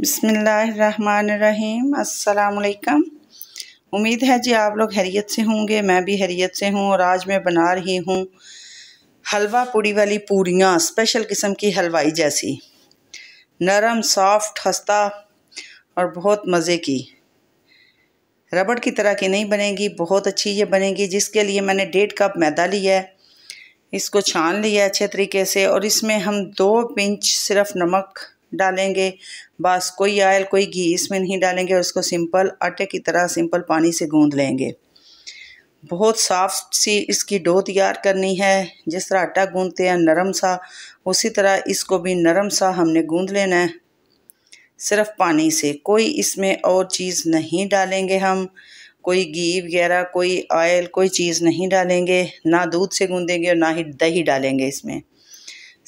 बसमीम् अल्लाम उम्मीद है जी आप लोग हैरियत से होंगे मैं भी हैरियत से हूँ और आज मैं बना रही हूँ हलवा पूड़ी वाली पूरियाँ स्पेशल किस्म की हलवाई जैसी नरम सॉफ्ट हस्ता और बहुत मज़े की रबड़ की तरह की नहीं बनेगी बहुत अच्छी ये बनेगी जिसके लिए मैंने डेढ़ कप मैदा लिया है इसको छान लिया अच्छे तरीके से और इसमें हम दो पिंच सिर्फ नमक डालेंगे बस कोई आयल कोई घी इसमें नहीं डालेंगे और उसको सिंपल आटे की तरह सिंपल पानी से गूंद लेंगे बहुत साफ़ सी इसकी डो तैयार करनी है जिस तरह आटा गूंदते हैं नरम सा उसी तरह इसको भी नरम सा हमने गूंद लेना है सिर्फ पानी से कोई इसमें और चीज़ नहीं डालेंगे हम कोई घी वगैरह कोई ऑयल कोई चीज़ नहीं डालेंगे ना दूध से गूंदेंगे और ना ही दही डालेंगे इसमें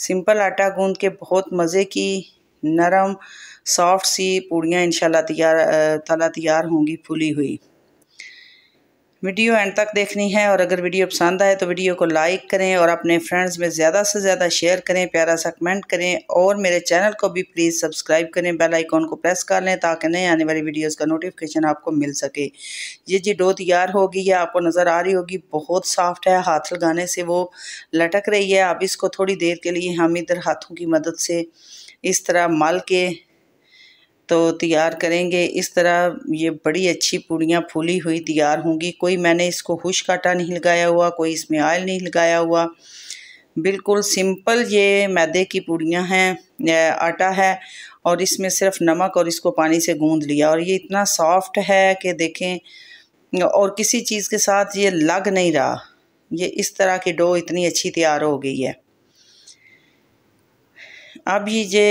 सिंपल आटा गूंद के बहुत मज़े की नरम सॉफ्ट सी पूड़ियाँ इन तैयार तला तैयार होंगी फूली हुई वीडियो एंड तक देखनी है और अगर वीडियो पसंद आए तो वीडियो को लाइक करें और अपने फ्रेंड्स में ज़्यादा से ज़्यादा शेयर करें प्यारा सा कमेंट करें और मेरे चैनल को भी प्लीज़ सब्सक्राइब करें बेल आइकॉन को प्रेस कर लें ताकि नए आने वाली वीडियोस का नोटिफिकेशन आपको मिल सके ये जी डो तैयार होगी या आपको नज़र आ रही होगी बहुत सॉफ्ट है हाथ लगाने से वो लटक रही है अब इसको थोड़ी देर के लिए हम इधर हाथों की मदद से इस तरह मल के तो तैयार करेंगे इस तरह ये बड़ी अच्छी पूड़ियाँ फूली हुई तैयार होंगी कोई मैंने इसको खुश काटा नहीं लगाया हुआ कोई इसमें आयल नहीं लगाया हुआ बिल्कुल सिंपल ये मैदे की पूड़ियाँ हैं आटा है और इसमें सिर्फ नमक और इसको पानी से गूंद लिया और ये इतना सॉफ्ट है कि देखें और किसी चीज़ के साथ ये लग नहीं रहा ये इस तरह की डो इतनी अच्छी तैयार हो गई है अब ये जे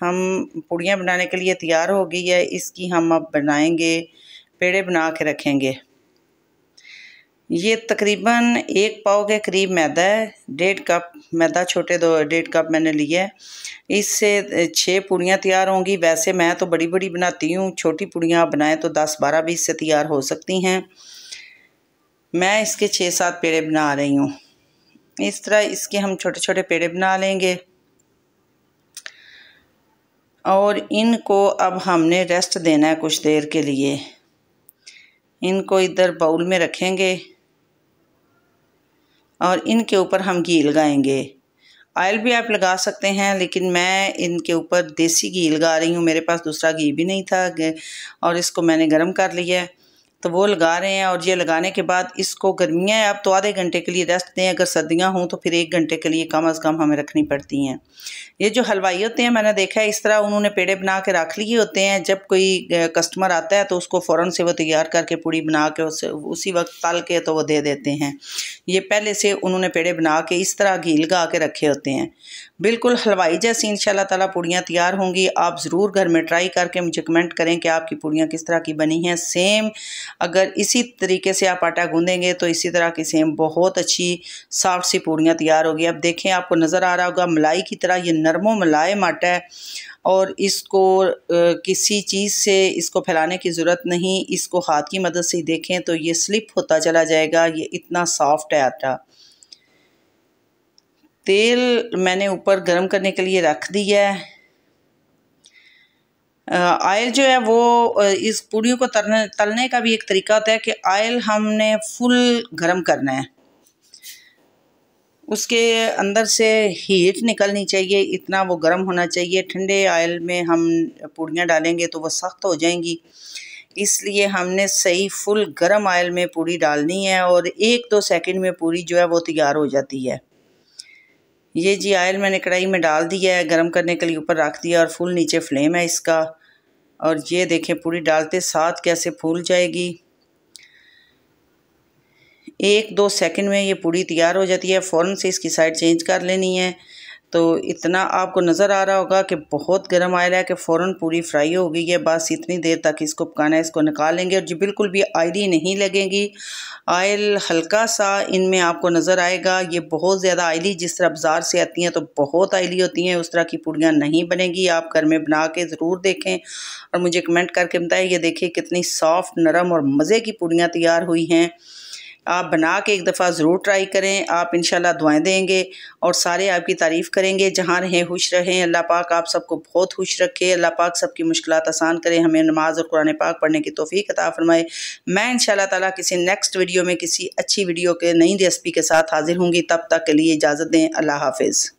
हम पूड़ियाँ बनाने के लिए तैयार हो गई है इसकी हम अब बनाएंगे पेड़े बना के रखेंगे ये तकरीबन एक पाव के करीब मैदा है डेढ़ कप मैदा छोटे दो डेढ़ कप मैंने लिया है इससे छः पूड़ियाँ तैयार होंगी वैसे मैं तो बड़ी बड़ी बनाती हूँ छोटी पूड़ियाँ बनाएं तो दस बारह भी इससे तैयार हो सकती हैं मैं इसके छः सात पेड़े बना रही हूँ इस तरह इसके हम छोटे छोटे पेड़े बना लेंगे और इनको अब हमने रेस्ट देना है कुछ देर के लिए इनको इधर बाउल में रखेंगे और इनके ऊपर हम घी लगाएंगे ऑयल भी आप लगा सकते हैं लेकिन मैं इनके ऊपर देसी घी लगा रही हूँ मेरे पास दूसरा घी भी नहीं था और इसको मैंने गर्म कर लिया है तो वो लगा रहे हैं और ये लगाने के बाद इसको गर्मियाँ हैं आप तो आधे घंटे के लिए रेस्ट दें अगर सर्दियाँ हों तो फिर एक घंटे के लिए कम अज़ कम हमें रखनी पड़ती हैं ये जो हलवाई होते हैं मैंने देखा है इस तरह उन्होंने पेड़े बना के रख लिए होते हैं जब कोई कस्टमर आता है तो उसको फ़ौर से वो तैयार करके पूड़ी बना के उस, उसी वक्त तल के तो वो दे देते हैं ये पहले से उन्होंने पेड़े बना के इस तरह घी लगा के रखे होते हैं बिल्कुल हलवाई जैसी इन ताला पूड़ियाँ तैयार होंगी आप ज़रूर घर में ट्राई करके मुझे कमेंट करें कि आपकी पूड़ियाँ किस तरह की बनी हैं सेम अगर इसी तरीके से आप आटा गूँधेंगे तो इसी तरह की सेम बहुत अच्छी साफ सी पूड़ियाँ तैयार होगी अब देखें आपको नज़र आ रहा होगा मलाई की तरह ये नरमो मलायम आटा है और इसको किसी चीज़ से इसको फैलाने की ज़रूरत नहीं इसको हाथ की मदद से देखें तो ये स्लिप होता चला जाएगा ये इतना सॉफ्ट है आटा तेल मैंने ऊपर गर्म करने के लिए रख दिया है आयल जो है वो इस पूड़ियों को तरने तलने का भी एक तरीका होता है कि आयल हमने फुल गर्म करना है उसके अंदर से हीट निकलनी चाहिए इतना वो गर्म होना चाहिए ठंडे आयल में हम पूड़ियाँ डालेंगे तो वो सख्त हो जाएंगी इसलिए हमने सही फुल गर्म आयल में पूड़ी डालनी है और एक दो सेकंड में पूड़ी जो है वो तैयार हो जाती है ये जी आयल मैंने कढ़ाई में डाल दिया है गर्म करने के लिए ऊपर रख दिया और फुल नीचे फ्लेम है इसका और ये देखें पूरी डालते साथ कैसे फूल जाएगी एक दो सेकंड में ये पूरी तैयार हो जाती है फ़ौरन से इसकी साइड चेंज कर लेनी है तो इतना आपको नज़र आ रहा होगा कि बहुत गर्म आयल है कि फ़ौर पूरी फ्राई हो गई है बस इतनी देर तक इसको पकाना है इसको निकालेंगे और जी बिल्कुल भी आयली नहीं लगेंगी आयल हल्का सा इनमें आपको नज़र आएगा ये बहुत ज़्यादा आयली जिस तरह बाज़ार से आती हैं तो बहुत आयली होती हैं उस तरह की पूड़ियाँ नहीं बनेंगी आप घर में बना के ज़रूर देखें और मुझे कमेंट करके बताएं ये देखिए कितनी सॉफ्ट नरम और मज़े की पूड़ियाँ तैयार हुई हैं आप बना के एक दफ़ा ज़रूर ट्राई करें आप इन दुआएं देंगे और सारे आपकी तारीफ़ करेंगे जहाँ रहें खुश रहें अल्लाह पाक आप सबको बहुत खुश रखे अल्लाह पाक सबकी मुश्किल आसान करें हमें नमाज और कुरान पाक पढ़ने की तोफ़ी कता फ़रमाए मैं इन ताला किसी नेक्स्ट वीडियो में किसी अच्छी वीडियो के नई रेसिपी के साथ हाज़िर होंगी तब तक के लिए इजाज़त दें अल्लाह हाफिज़